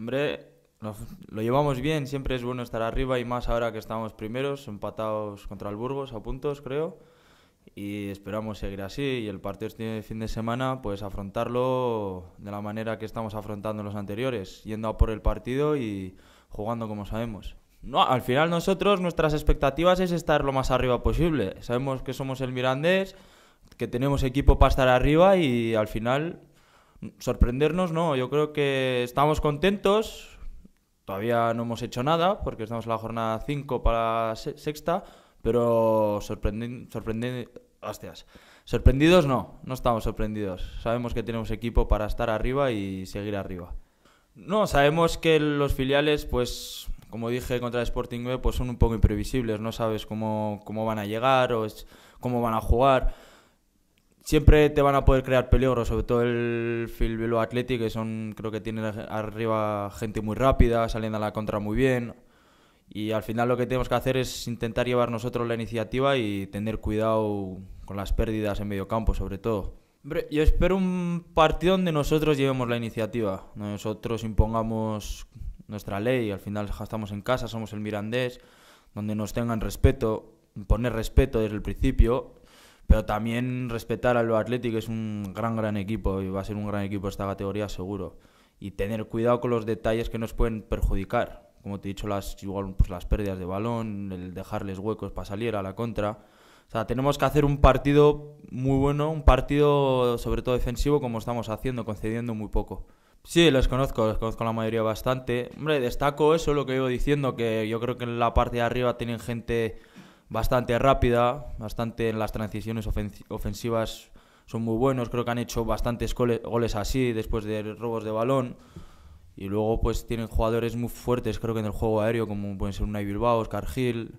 Hombre, lo, llevamos bien, siempre es bueno estar arriba y más ahora que estamos primeros, empatados contra el Burgos a puntos, creo. Y esperamos seguir así y el partido este fin de semana, pues afrontarlo de la manera que estamos afrontando los anteriores, yendo a por el partido y jugando como sabemos. No, al final nosotros, nuestras expectativas es estar lo más arriba posible. Sabemos que somos el Mirandés, que tenemos equipo para estar arriba y al final Sorprendernos, no, yo creo que estamos contentos, todavía no hemos hecho nada porque estamos en la jornada 5 para sexta, pero sorprenden, sorprendidos no, no estamos sorprendidos. Sabemos que tenemos equipo para estar arriba y seguir arriba. No, sabemos que los filiales, pues, como dije contra el Sporting B, pues son un poco imprevisibles. No sabes cómo, cómo van a llegar o cómo van a jugar siempre te van a poder crear peligro, sobre todo el Bilbao Athletic, que son, creo que tienen arriba gente muy rápida, saliendo a la contra muy bien. Y al final lo que tenemos que hacer es intentar llevar nosotros la iniciativa y tener cuidado con las pérdidas en medio campo, sobre todo. Yo espero un partido donde nosotros llevemos la iniciativa, nosotros impongamos nuestra ley, al final estamos en casa, somos el Mirandés, donde nos tengan respeto, poner respeto desde el principio pero también respetar al Athletic, que es un gran, gran equipo y va a ser un gran equipo esta categoría seguro. Y tener cuidado con los detalles que nos pueden perjudicar. Como te he dicho, las, pues, las pérdidas de balón, el dejarles huecos para salir a la contra. O sea, tenemos que hacer un partido muy bueno, un partido sobre todo defensivo como estamos haciendo, concediendo muy poco. Sí, los conozco, los conozco la mayoría bastante. Hombre, destaco eso, lo que iba diciendo, que yo creo que en la parte de arriba tienen gente bastante rápida, bastante en las transiciones ofensivas son muy buenos, creo que han hecho bastantes goles así después de robos de balón. Y luego pues tienen jugadores muy fuertes, creo que en el juego aéreo, como pueden ser Unai Bilbao, Oscar Gil.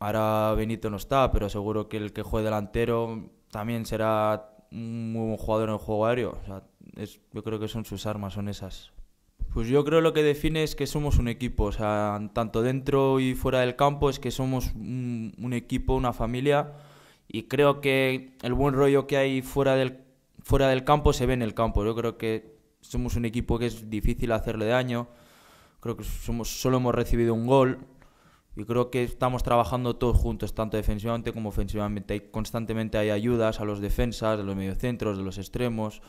Ahora Benito no está, pero seguro que el que juegue delantero también será un muy buen jugador en el juego aéreo. yo creo que son sus armas, son esas. Pues yo creo lo que define es que somos un equipo, tanto dentro y fuera del campo es que somos un, equipo, una familia y creo que el buen rollo que hay fuera del, fuera del campo se ve en el campo. Yo creo que somos un equipo que es difícil hacerle daño, creo que somos, solo hemos recibido un gol y creo que estamos trabajando todos juntos, tanto defensivamente como ofensivamente. constantemente hay ayudas a los defensas, de los mediocentros, de los extremos.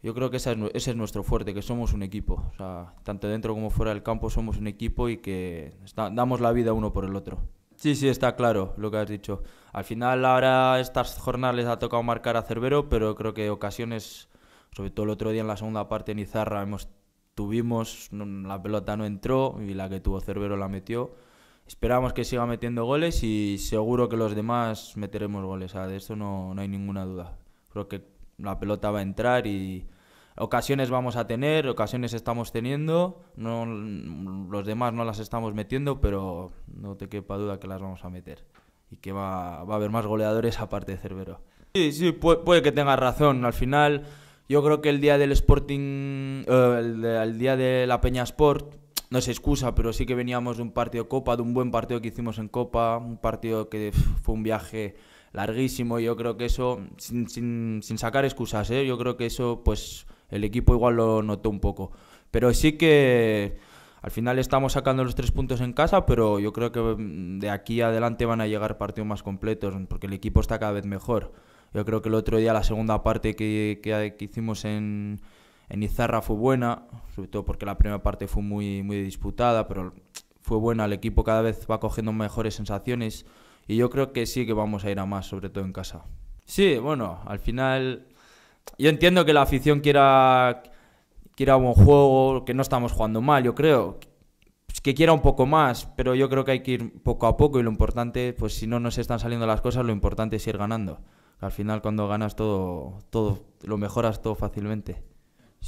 Yo creo que ese es nuestro fuerte, que somos un equipo. O sea, tanto dentro como fuera del campo somos un equipo y que damos la vida uno por el otro. Sí, sí, está claro lo que has dicho. Al final ahora estas jornadas les ha tocado marcar a Cerbero, pero creo que ocasiones, sobre todo el otro día en la segunda parte en Izarra, hemos, tuvimos, la pelota no entró y la que tuvo Cerbero la metió. Esperamos que siga metiendo goles y seguro que los demás meteremos goles. de eso no, no hay ninguna duda. Creo que la pelota va a entrar y ocasiones vamos a tener, ocasiones estamos teniendo, no, los demás no las estamos metiendo, pero no te quepa duda que las vamos a meter y que va, a haber más goleadores aparte de Cervero. Sí, sí, puede, que tengas razón, al final yo creo que el día del Sporting, eh, el, día de la Peña Sport, no se excusa, pero sí que veníamos de un partido Copa, de un buen partido que hicimos en Copa, un partido que fue un viaje larguísimo. Yo creo que eso, sin, sin, sacar excusas, ¿eh? yo creo que eso, pues el equipo igual lo notó un poco. Pero sí que al final estamos sacando los tres puntos en casa, pero yo creo que mm, de aquí adelante van a llegar partidos más completos, porque el equipo está cada vez mejor. Yo creo que el otro día la segunda parte que, que, que hicimos en, en Izarra fue buena, sobre todo porque la primera parte fue muy, muy disputada, pero fue buena. El equipo cada vez va cogiendo mejores sensaciones. Y yo creo que sí que vamos a ir a más, sobre todo en casa. Sí, bueno, al final yo entiendo que la afición quiera, quiera buen juego, que no estamos jugando mal, yo creo. Pues que quiera un poco más, pero yo creo que hay que ir poco a poco y lo importante, pues si no nos están saliendo las cosas, lo importante es ir ganando. Al final cuando ganas todo, todo, lo mejoras todo fácilmente.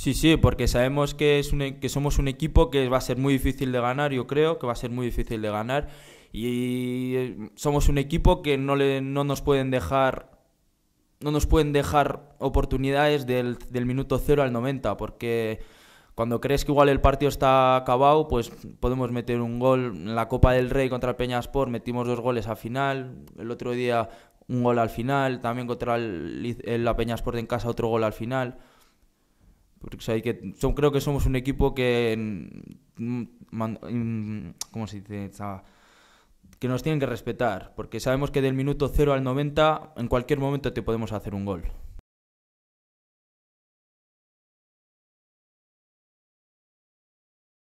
Sí, sí, porque sabemos que, es e, que somos un equipo que va a ser muy difícil de ganar, yo creo que va a ser muy difícil de ganar. Y eh, somos un equipo que no, le, no nos pueden dejar no nos pueden dejar oportunidades del, minuto 0 al 90, porque cuando crees que igual el partido está acabado, pues podemos meter un gol. En la Copa del Rey contra el Peñasport, metimos dos goles al final, el otro día un gol al final, también contra el, la peñasport en casa otro gol al final. Porque que, yo creo que somos un equipo que. Mm, ¿Cómo se dice? Que nos tienen que respetar. Porque sabemos que del minuto 0 al 90, en cualquier momento te podemos hacer un gol.